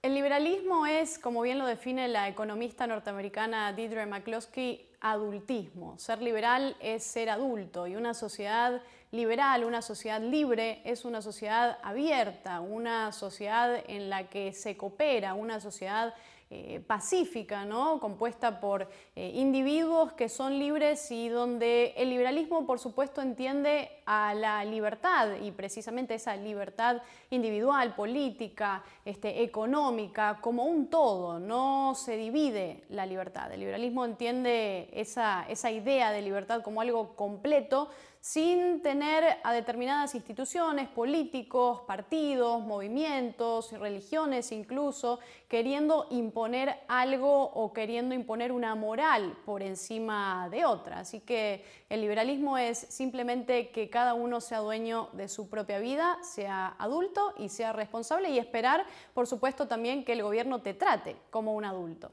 El liberalismo es, como bien lo define la economista norteamericana Deidre McCloskey, adultismo. Ser liberal es ser adulto y una sociedad liberal, una sociedad libre, es una sociedad abierta, una sociedad en la que se coopera, una sociedad eh, pacífica, ¿no? compuesta por eh, individuos que son libres y donde el liberalismo, por supuesto, entiende a la libertad y precisamente esa libertad individual, política, este, económica, como un todo, no se divide la libertad. El liberalismo entiende esa, idea de libertad como algo completo sin tener a determinadas instituciones, políticos, partidos, movimientos, religiones incluso, queriendo imponer algo o queriendo imponer una moral por encima de otra. Así que el liberalismo es simplemente que cada uno sea dueño de su propia vida, sea adulto y sea responsable y esperar, por supuesto, también que el gobierno te trate como un adulto.